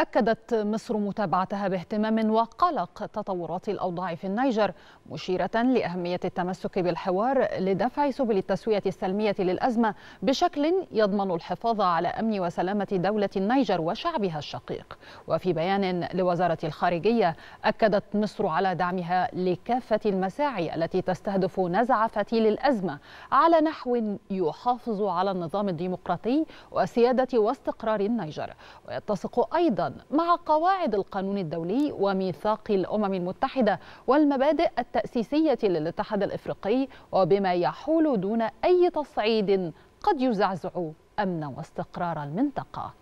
أكدت مصر متابعتها باهتمام وقلق تطورات الأوضاع في النيجر مشيرة لأهمية التمسك بالحوار لدفع سبل التسوية السلمية للأزمة بشكل يضمن الحفاظ على أمن وسلامة دولة النيجر وشعبها الشقيق وفي بيان لوزارة الخارجية أكدت مصر على دعمها لكافة المساعي التي تستهدف نزع فتيل الأزمة على نحو يحافظ على النظام الديمقراطي وسيادة واستقرار النيجر ويتسق أيضا مع قواعد القانون الدولي وميثاق الأمم المتحدة والمبادئ التأسيسية للاتحاد الإفريقي وبما يحول دون أي تصعيد قد يزعزع أمن واستقرار المنطقة.